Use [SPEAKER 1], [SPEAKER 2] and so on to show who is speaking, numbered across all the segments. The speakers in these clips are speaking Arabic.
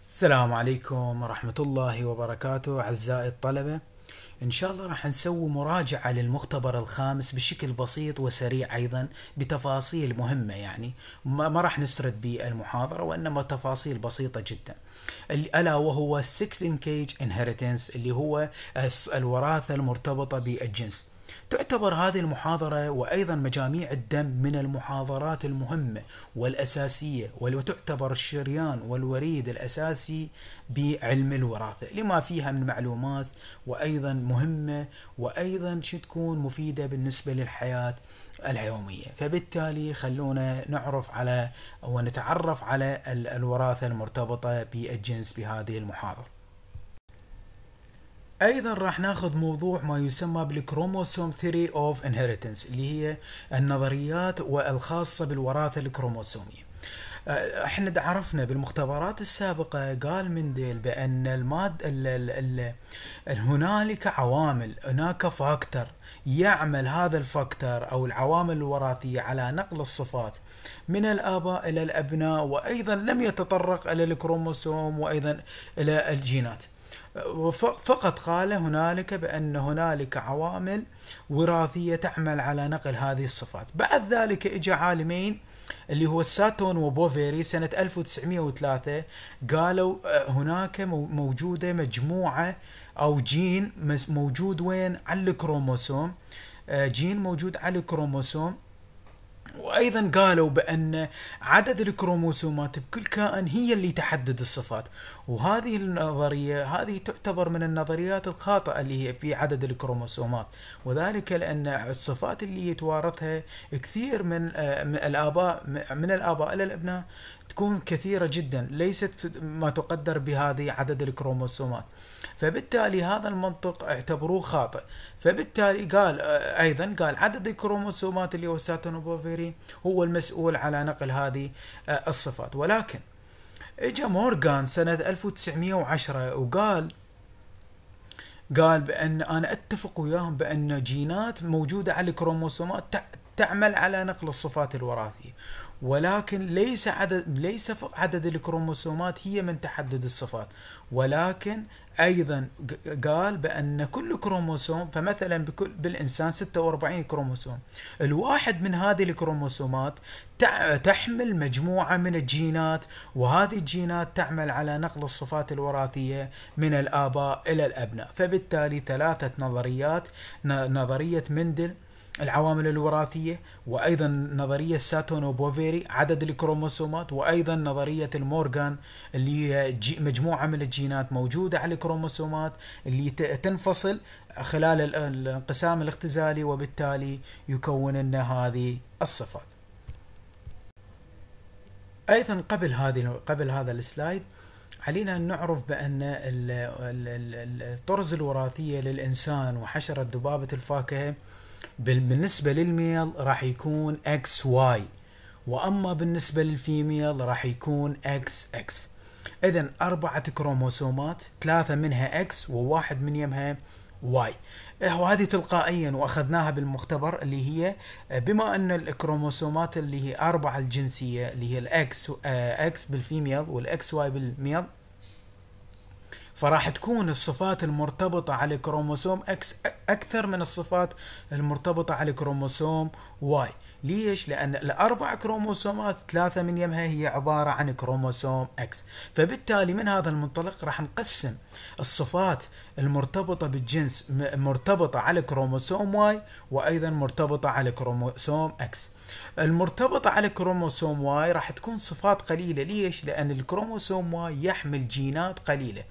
[SPEAKER 1] السلام عليكم ورحمة الله وبركاته أعزائي الطلبة إن شاء الله راح نسوي مراجعة للمختبر الخامس بشكل بسيط وسريع أيضا بتفاصيل مهمة يعني ما راح نسرد بالمحاضرة وإنما تفاصيل بسيطة جدا ألا وهو 16 كيج inheritance اللي هو الوراثة المرتبطة بالجنس تعتبر هذه المحاضرة وأيضا مجاميع الدم من المحاضرات المهمة والأساسية وتعتبر الشريان والوريد الأساسي بعلم الوراثة لما فيها من معلومات وأيضا مهمة وأيضا شو تكون مفيدة بالنسبة للحياة اليومية فبالتالي خلونا نعرف على ونتعرف على الوراثة المرتبطة بالجنس بهذه المحاضرة ايضا راح ناخذ موضوع ما يسمى بالكروموسوم ثيري اوف انهيرتنس اللي هي النظريات والخاصه بالوراثه الكروموسوميه أه، احنا عرفنا بالمختبرات السابقة قال منديل بأن المادة ال ال هنالك عوامل هناك فاكتر يعمل هذا الفاكتر أو العوامل الوراثية على نقل الصفات من الآباء إلى الأبناء وأيضا لم يتطرق إلى الكروموسوم وأيضا إلى الجينات فقط قال هنالك بأن هنالك عوامل وراثية تعمل على نقل هذه الصفات بعد ذلك إجا عالمين اللي هو ساتون وبوفيري سنة 1903 قالوا آه، هناك موجودة مجموعة أو جين موجود وين على الكروموسوم آه، جين موجود على الكروموسوم وايضا قالوا بان عدد الكروموسومات بكل كائن هي اللي تحدد الصفات وهذه النظريه هذه تعتبر من النظريات الخاطئه اللي هي في عدد الكروموسومات وذلك لان الصفات اللي يتوارثها كثير من آه، الاباء من الاباء الى الابناء تكون كثيرة جدا ليست ما تقدر بهذه عدد الكروموسومات فبالتالي هذا المنطق اعتبروه خاطئ فبالتالي قال آه، ايضا قال عدد الكروموسومات اللي هو ساتنوبوفيري هو المسؤول على نقل هذه آه، الصفات ولكن اجا مورغان سنة 1910 وقال قال بان انا اتفق وياهم بان جينات موجوده على الكروموسومات تعمل على نقل الصفات الوراثية ولكن ليس عدد ليس عدد الكروموسومات هي من تحدد الصفات ولكن ايضا قال بان كل كروموسوم فمثلا بكل بالانسان 46 كروموسوم الواحد من هذه الكروموسومات تحمل مجموعه من الجينات وهذه الجينات تعمل على نقل الصفات الوراثيه من الاباء الى الابناء فبالتالي ثلاثه نظريات نظريه مندل العوامل الوراثية وأيضا نظرية ساتون وبوفيري عدد الكروموسومات وأيضا نظرية المورغان اللي هي مجموعة من الجينات موجودة على الكروموسومات اللي تنفصل خلال الانقسام الاختزالي وبالتالي يكون لنا هذه الصفات ايضا قبل هذه قبل هذا السلايد علينا ان نعرف بان الطرز الوراثيه للانسان وحشره ذبابه الفاكهه بالنسبة للميل راح يكون اكس واي واما بالنسبة للفيميل راح يكون اكس اكس اذا اربعة كروموسومات ثلاثة منها اكس وواحد من يمها واي وهذه تلقائيا واخذناها بالمختبر اللي هي آه، بما ان الكروموسومات اللي هي اربعه الجنسيه اللي هي الاكس اكس آه، بالفيميل والاكس واي بالميل فراح تكون الصفات المرتبطة على كروموسوم X اكثر من الصفات المرتبطة على كروموسوم Y ليش؟ لأن الأربع كروموسومات ثلاثة من يمها هي عبارة عن كروموسوم اكس، فبالتالي من هذا المنطلق راح نقسم الصفات المرتبطة بالجنس مرتبطة على كروموسوم واي وأيضا مرتبطة على كروموسوم اكس. المرتبطة على كروموسوم واي راح تكون صفات قليلة ليش؟ لأن الكروموسوم واي يحمل جينات قليلة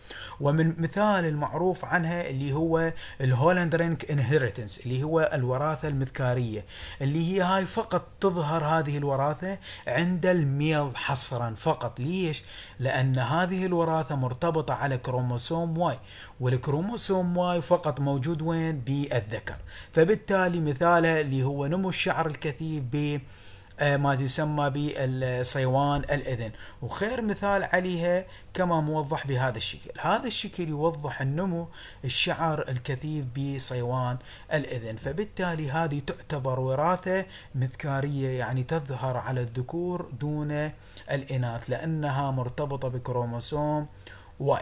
[SPEAKER 1] ومن مثال المعروف عنها اللي هو الهولندرينك انهيرتنس اللي هو الوراثة المذكارية اللي هي هاي فقط تظهر هذه الوراثة عند الميل حصرا فقط ليش؟ لأن هذه الوراثة مرتبطة على كروموسوم واي والكروموسوم واي فقط موجود وين؟ بالذكر فبالتالي مثاله اللي هو نمو الشعر الكثيف ب آه، ما يسمى بالصيوان الأذن وخير مثال عليها كما موضح بهذا الشكل هذا الشكل يوضح النمو الشعر الكثيف بصيوان الأذن فبالتالي هذه تعتبر وراثة مذكارية يعني تظهر على الذكور دون الإناث لأنها مرتبطة بكروموسوم واي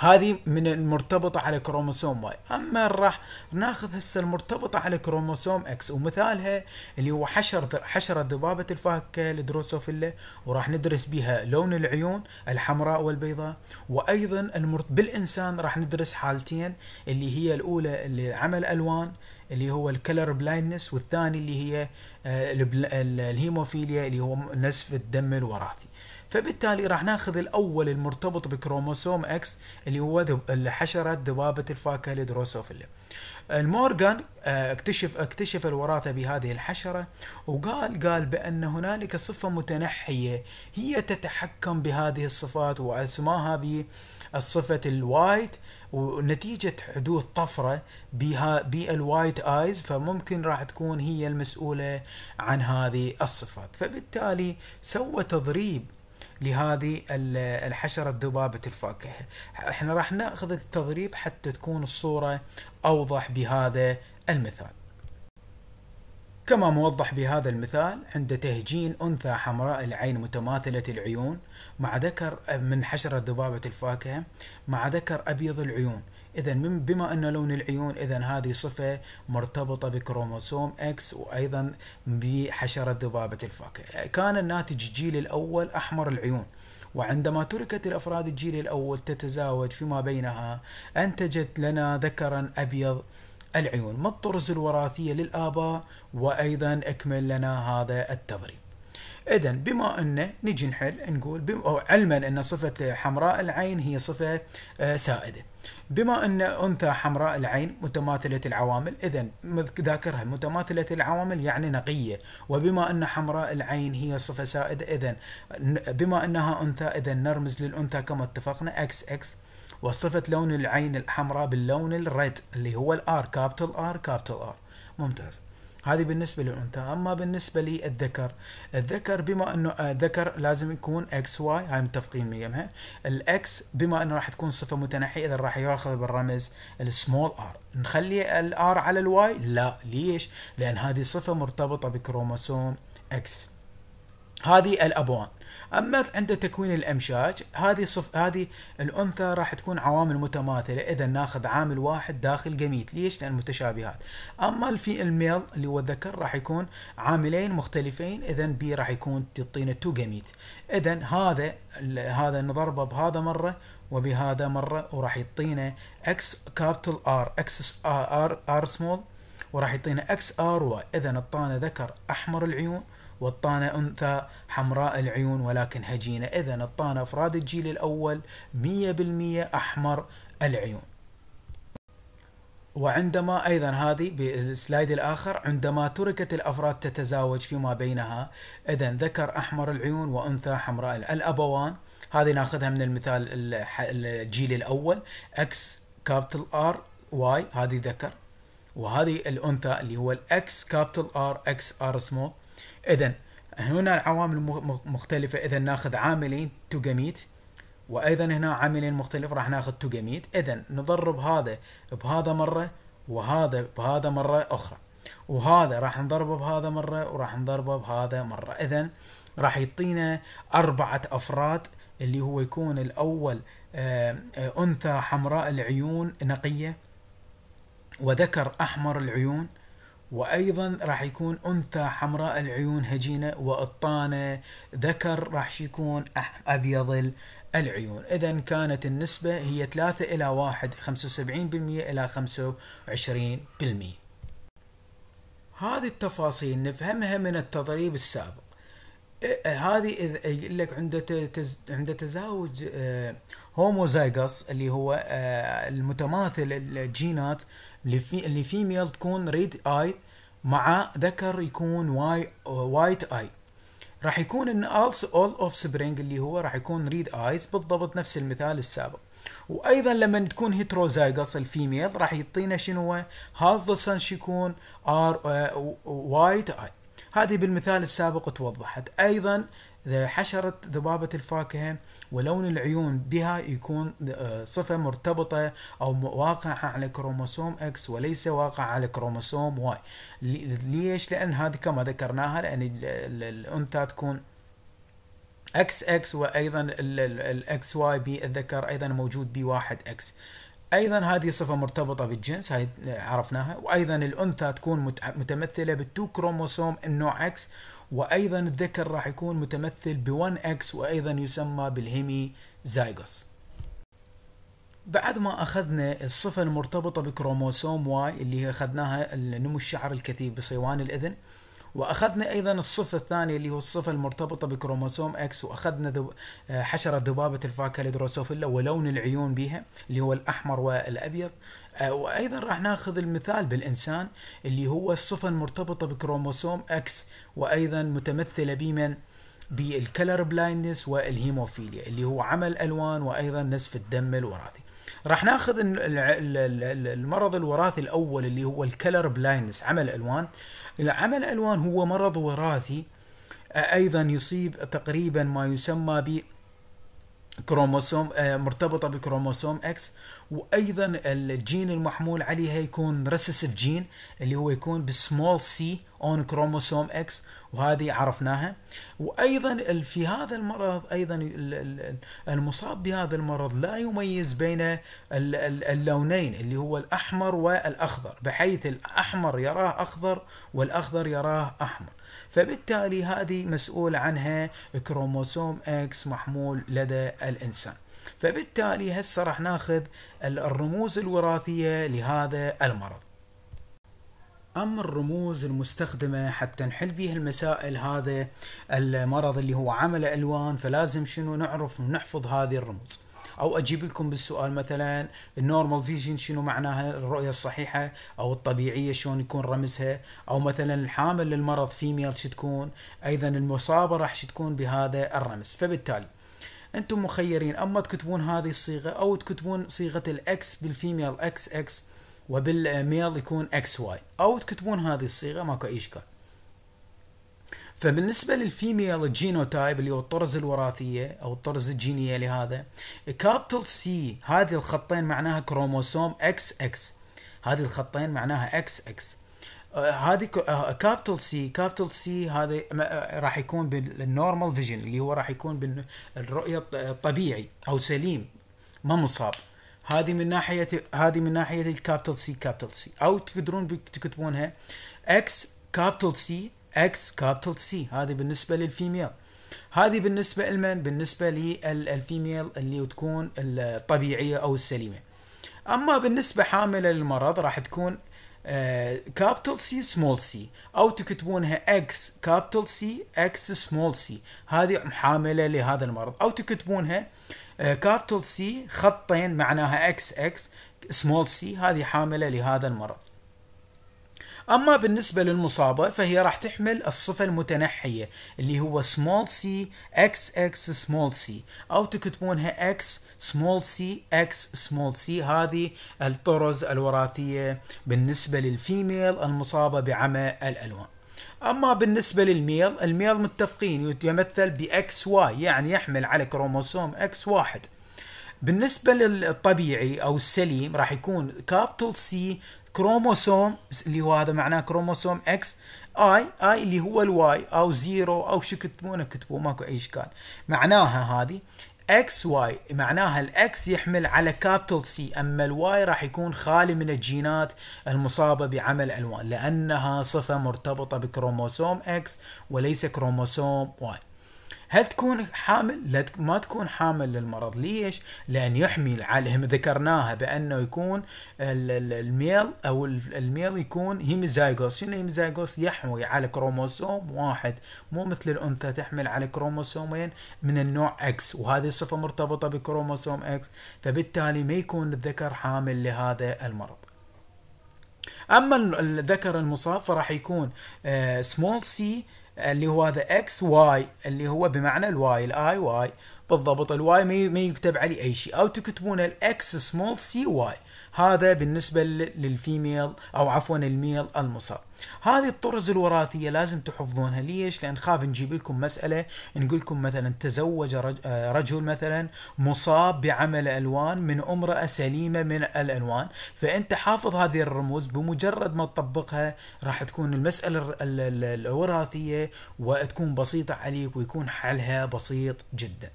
[SPEAKER 1] هذه من المرتبطة على كروموسوم واي أما راح ناخذ هسه المرتبطة على كروموسوم اكس ومثالها اللي هو حشر حشرة ذبابة الفاكهة الدروسوفيلا وراح ندرس بها لون العيون الحمراء والبيضاء وأيضا المرت... بالإنسان راح ندرس حالتين اللي هي الأولى اللي عمل ألوان اللي هو الكلر بلايندنس والثاني اللي هي آه، الهيموفيليا اللي هو نزف الدم الوراثي فبالتالي راح ناخذ الاول المرتبط بكروموسوم اكس اللي هو حشره ذبابه الفاكهه الدروسوفيلا المورغان آه، اكتشف اكتشف الوراثه بهذه الحشره وقال قال بان هنالك صفه متنحيه هي تتحكم بهذه الصفات واسماها بالصفه الوايت ونتيجة حدوث طفرة بها بالوايت ايز فممكن راح تكون هي المسؤولة عن هذه الصفات فبالتالي سوى تضريب لهذه الحشرة ذبابة الفاكهة احنا راح ناخذ التضريب حتى تكون الصورة اوضح بهذا المثال كما موضح بهذا المثال عند تهجين أنثى حمراء العين متماثلة العيون مع ذكر من حشرة ذبابة الفاكهة مع ذكر أبيض العيون إذا بما أن لون العيون إذا هذه صفة مرتبطة بكروموسوم X وأيضا بحشرة ذبابة الفاكهة كان الناتج الجيل الأول أحمر العيون وعندما تركت الأفراد الجيل الأول تتزاوج فيما بينها أنتجت لنا ذكرا أبيض العيون ما الطرز الوراثية للآباء وأيضا أكمل لنا هذا التضريب اذا بما أن نجي نحل نقول أو علما ان صفه حمراء العين هي صفه آه، سائده بما ان انثى حمراء العين متماثله العوامل اذا ذاكرها متماثله العوامل يعني نقيه وبما ان حمراء العين هي صفه سائده اذا بما انها انثى اذا نرمز للانثى كما اتفقنا اكس اكس وصفت لون العين الحمراء باللون الريد اللي هو الار كابيتال ار كابيتال ار ممتاز هذه بالنسبة للأنثى أما بالنسبة للذكر الذكر بما أنه الذكر آه، لازم يكون اكس واي هاي متفقين ميمها الاكس بما أنه راح تكون صفة متنحية إذا راح ياخذ بالرمز السمول ار نخلي الار على الواي لا ليش لأن هذه صفة مرتبطة بكروموسوم اكس هذه الأبوان اما عند تكوين الامشاج هذه صف هذه الانثى راح تكون عوامل متماثله اذا ناخذ عامل واحد داخل جميت ليش لان متشابهات اما الفي الميل اللي هو الذكر راح يكون عاملين مختلفين اذا بي راح يكون تعطينا تو جميت اذا هذا هذا نضربه بهذا مره وبهذا مره وراح يعطينا اكس كابيتال ار اكس ار ار سمول وراح يعطينا اكس ار واي اذا اعطانا ذكر احمر العيون والطانة أنثى حمراء العيون ولكن هجينة إذا الطانة أفراد الجيل الأول 100% أحمر العيون وعندما ايضا هذه بالسلايد الاخر عندما تركت الافراد تتزاوج فيما بينها اذا ذكر احمر العيون وانثى حمراء الابوان هذه ناخذها من المثال الجيل الاول اكس كابيتال ار واي هذه ذكر وهذه الانثى اللي هو الاكس كابيتال ار اكس ار سمول اذا هنا العوامل مختلفة اذا ناخذ عاملين توجاميت وايضا هنا عاملين مختلف راح ناخذ توجاميت اذا نضرب هذا بهذا مرة وهذا بهذا مرة اخرى وهذا راح نضربه بهذا مرة وراح نضربه بهذا مرة اذا راح يعطينا اربعة افراد اللي هو يكون الاول آه، انثى حمراء العيون نقية وذكر احمر العيون وايضا راح يكون انثى حمراء العيون هجينه وقطانه ذكر راح يكون ابيض العيون اذا كانت النسبه هي 3 الى 1 75% الى 25% هذه التفاصيل نفهمها من التضريب السابق هذه اذا يقول لك عند عند تزاوج آه، هوموزايجس اللي هو آه، المتماثل الجينات اللي في اللي فيميل تكون ريد اي مع ذكر يكون واي وايت اي راح يكون ان الس اول اوف سبرينج اللي هو راح يكون ريد ايز بالضبط نفس المثال السابق وايضا لما تكون هيتروزايجس الفيميل راح يعطينا شنو هو ذا الصنش يكون ار وايت اي هذه بالمثال السابق توضحت أيضا حشرة ذبابة الفاكهة ولون العيون بها يكون آه، صفة مرتبطة أو واقعة على كروموسوم X وليس واقع على كروموسوم Y ليش؟ لأن هذه كما ذكرناها لأن الأنثى تكون اكس اكس وايضا الاكس واي الذكر ايضا موجود بي واحد اكس ايضا هذه صفه مرتبطه بالجنس هاي عرفناها وايضا الانثى تكون متمثله بالتو كروموسوم النوع اكس وايضا الذكر راح يكون متمثل ب1 اكس وايضا يسمى بالهيمي زايغوس بعد ما اخذنا الصفه المرتبطه بكروموسوم واي اللي هي اخذناها نمو الشعر الكثيف بصيوان الاذن واخذنا ايضا الصفه الثانيه اللي هو الصفه المرتبطه بكروموسوم اكس واخذنا ذب... آه، حشره ذبابه الفاكاليدروسوفيلا ولون العيون بها اللي هو الاحمر والابيض آه، وايضا راح ناخذ المثال بالانسان اللي هو الصفه المرتبطه بكروموسوم اكس وايضا متمثله بمن بالكلر بلايندنس والهيموفيليا اللي هو عمل الوان وايضا نزف الدم الوراثي راح ناخذ المرض الوراثي الاول اللي هو الكلر بلايندنس عمل الالوان عمل الالوان هو مرض وراثي ايضا يصيب تقريبا ما يسمى ب كروموسوم مرتبطه بكروموسوم اكس وايضا الجين المحمول عليها يكون ريسيسيف جين اللي هو يكون بسمول سي اون كروموسوم اكس وهذه عرفناها وايضا في هذا المرض ايضا المصاب بهذا المرض لا يميز بين اللونين اللي هو الاحمر والاخضر بحيث الاحمر يراه اخضر والاخضر يراه احمر فبالتالي هذه مسؤول عنها كروموسوم اكس محمول لدى الانسان فبالتالي هسه راح ناخذ الرموز الوراثيه لهذا المرض أما الرموز المستخدمة حتى نحل بها المسائل هذا المرض اللي هو عمل ألوان فلازم شنو نعرف ونحفظ هذه الرموز أو أجيب لكم بالسؤال مثلا النورمال فيجن شنو معناها الرؤية الصحيحة أو الطبيعية شلون يكون رمزها أو مثلا الحامل للمرض فيميل شو تكون أيضا المصابة راح شو تكون بهذا الرمز فبالتالي أنتم مخيرين أما تكتبون هذه الصيغة أو تكتبون صيغة الأكس بالفيميل أكس أكس وبالميل يكون اكس واي او تكتبون هذه الصيغه ماكو اي اشكال فبالنسبة للفيميل جينوتايب اللي هو الطرز الوراثية أو الطرز الجينية لهذا كابتل سي هذه الخطين معناها كروموسوم اكس اكس هذه الخطين معناها اكس اكس آه، هذه كابتل سي كابتل سي هذا راح يكون بالنورمال فيجن اللي هو راح يكون بالرؤية الطبيعي أو سليم ما مصاب هذه من ناحيه هذه من ناحيه الكابيتال سي كابيتال سي او تقدرون تكتبونها اكس كابيتال سي اكس كابيتال سي هذه بالنسبه للفيميل هذه بالنسبه لمن بالنسبه للفيميل اللي تكون الطبيعيه او السليمه اما بالنسبه حامله للمرض راح تكون كابيتال سي سمول سي او تكتبونها اكس كابيتال سي اكس سمول سي هذه محامله لهذا المرض او تكتبونها كابيتال آه، سي خطين معناها اكس اكس سمول سي هذه حامله لهذا المرض أما بالنسبة للمصابة فهي راح تحمل الصفة المتنحية اللي هو small c x x small c أو تكتبونها x small c x small c هذه الطرز الوراثية بالنسبة للفيميل المصابة بعمى الألوان أما بالنسبة للميل الميل متفقين يتمثل بإكس واي يعني يحمل على كروموسوم إكس واحد بالنسبة للطبيعي أو السليم راح يكون كابتل سي كروموسوم اللي هو هذا معناه كروموسوم اكس اي اي اللي هو الواي او زيرو او شو كتبونه كتبوا ماكو اي اشكال معناها هذه اكس واي معناها الاكس يحمل على كابيتال سي اما الواي راح يكون خالي من الجينات المصابه بعمل الوان لانها صفه مرتبطه بكروموسوم اكس وليس كروموسوم واي هل تكون حامل؟ لا ما تكون حامل للمرض، ليش؟ لأن يحمي العالم ذكرناها بأنه يكون الميل أو الميل يكون هيميزايغوس، شنو هيميزايغوس؟ يحوي على كروموسوم واحد، مو مثل الأنثى تحمل على كروموسومين من النوع اكس، وهذه الصفة مرتبطة بكروموسوم اكس، فبالتالي ما يكون الذكر حامل لهذا المرض. اما الذكر المصاب فراح يكون سمول آه، سي اللي هو هذا اكس واي اللي هو بمعنى الواي الاي واي بالضبط الواي ما يكتب عليه اي شيء او تكتبون الاكس سمول سي واي هذا بالنسبة للفيميل او عفوا الميل المصاب هذه الطرز الوراثية لازم تحفظونها ليش لان خاف نجيب لكم مسألة نقول لكم مثلا تزوج آه، رجل مثلا مصاب بعمل الوان من امرأة سليمة من الالوان فانت حافظ هذه الرموز بمجرد ما تطبقها راح تكون المسألة الوراثية وتكون بسيطة عليك ويكون حلها بسيط جداً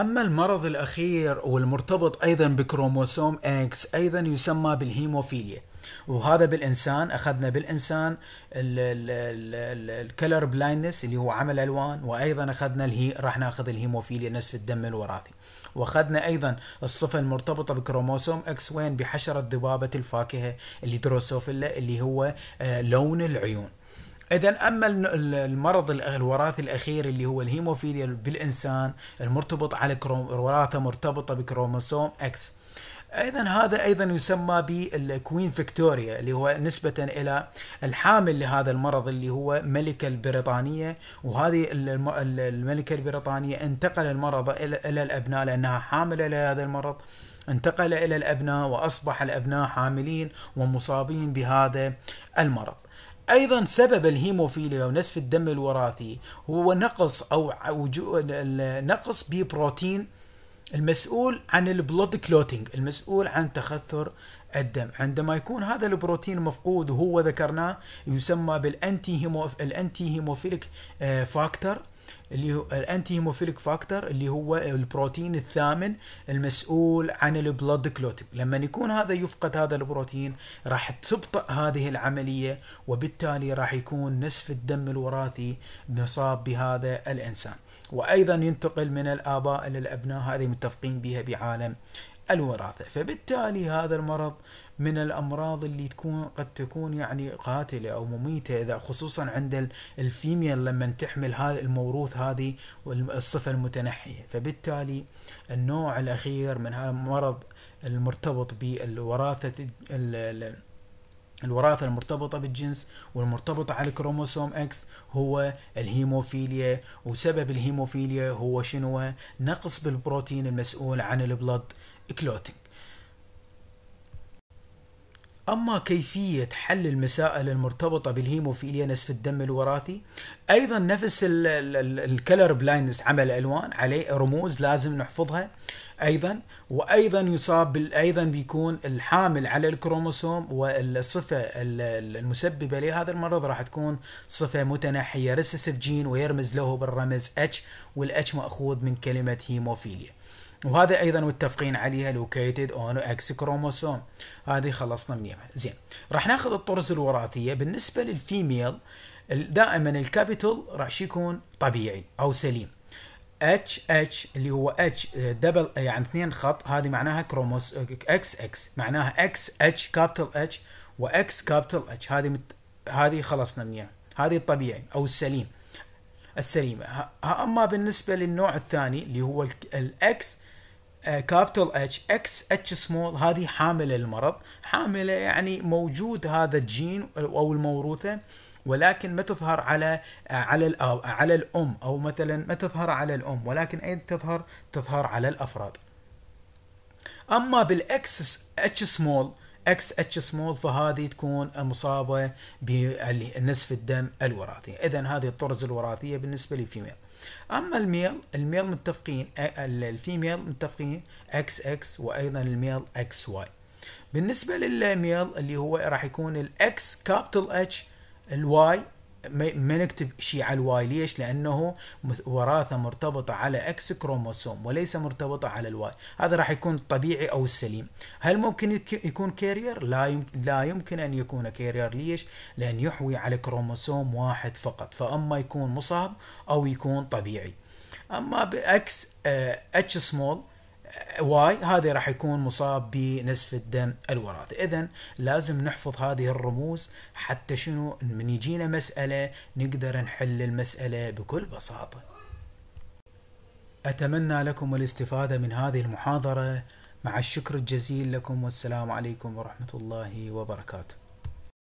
[SPEAKER 1] أما المرض الأخير والمرتبط أيضا بكروموسوم X أيضا يسمى بالهيموفيليا وهذا بالإنسان أخذنا بالإنسان الكلر بلايندنس اللي هو عمل ألوان وأيضا أخذنا الهي راح ناخذ الهيموفيليا نسف الدم الوراثي وأخذنا أيضا الصفة المرتبطة بكروموسوم X وين بحشرة ذبابة الفاكهة اللي دروسوفيلا اللي هو آه، لون العيون اذا اما المرض الوراثي الاخير اللي هو الهيموفيليا بالانسان المرتبط على وراثه مرتبطه بكروموسوم اكس ايضا هذا ايضا يسمى بالكوين فيكتوريا اللي هو نسبه الى الحامل لهذا المرض اللي هو ملكه البريطانيه وهذه الملكه البريطانيه انتقل المرض الى الابناء لانها حامله لهذا المرض انتقل الى الابناء واصبح الابناء حاملين ومصابين بهذا المرض أيضا سبب الهيموفيليا ونسف الدم الوراثي هو نقص أو نقص ببروتين المسؤول عن البلود كلوتينج المسؤول عن تخثر الدم عندما يكون هذا البروتين مفقود وهو ذكرناه يسمى بالانتي هيموفيليك آه، فاكتور اللي هو الانتي هيموفيليك فاكتور اللي هو البروتين الثامن المسؤول عن البلود كلوتنج لما يكون هذا يفقد هذا البروتين راح تبطئ هذه العمليه وبالتالي راح يكون نصف الدم الوراثي مصاب بهذا الانسان وايضا ينتقل من الاباء الى الابناء هذه متفقين بها بعالم الوراثه فبالتالي هذا المرض من الامراض اللي تكون قد تكون يعني قاتله او مميته اذا خصوصا عند الفيميل لما تحمل هذا الموروث هذه والصفه المتنحيه فبالتالي النوع الاخير من هذا المرض المرتبط بالوراثه الوراثة المرتبطة بالجنس والمرتبطة على الكروموسوم اكس هو الهيموفيليا وسبب الهيموفيليا هو شنو نقص بالبروتين المسؤول عن البلد كلوتينج أما كيفية حل المسائل المرتبطة بالهيموفيليا نسف الدم الوراثي أيضا نفس الكلر بلايندس عمل ألوان عليه رموز لازم نحفظها أيضا وأيضا يصاب أيضا بيكون الحامل على الكروموسوم والصفة المسببة لهذا المرض راح تكون صفة متنحية ريسيسيف جين ويرمز له بالرمز اتش والاتش مأخوذ من كلمة هيموفيليا وهذا ايضا متفقين عليها لوكيتد اون اكس كروموسوم هذه خلصنا من يمها زين راح ناخذ الطرز الوراثيه بالنسبه للفيميل دائما الكابيتال راح يكون طبيعي او سليم اتش اتش اللي هو اتش دبل يعني اثنين خط هذه معناها كروموس اكس اكس معناها اكس اتش كابيتال اتش واكس كابيتال اتش هذه مت... هذه خلصنا منها هذه الطبيعي او السليم السليمه اما بالنسبه للنوع الثاني اللي هو الاكس كابيتال اتش اكس اتش سمول هذه حامله للمرض حامله يعني موجود هذا الجين او الموروثه ولكن ما تظهر على آه، على على الام او مثلا ما تظهر على الام ولكن اين تظهر تظهر على الافراد اما بالاكس اتش سمول اكس اتش سمول فهذه تكون مصابه بنصف الدم الوراثي اذا هذه الطرز الوراثيه بالنسبه للفيميل اما الميل الميل متفقين الفيميل متفقين اكس اكس وايضا الميل اكس واي بالنسبه للميل اللي هو راح يكون الاكس كابيتال اتش الواي ما نكتب شيء على الواي ليش؟ لانه وراثه مرتبطه على اكس كروموسوم وليس مرتبطه على الواي، هذا راح يكون الطبيعي او السليم. هل ممكن يكون كارير؟ لا يمكن لا يمكن ان يكون كارير ليش؟ لان يحوي على كروموسوم واحد فقط، فاما يكون مصاب او يكون طبيعي. اما باكس اتش سمول واي هذا راح يكون مصاب بنزف الدم الوراثي اذا لازم نحفظ هذه الرموز حتى شنو من يجينا مسألة نقدر نحل المسألة بكل بساطة أتمنى لكم الاستفادة من هذه المحاضرة مع الشكر الجزيل لكم والسلام عليكم ورحمة الله وبركاته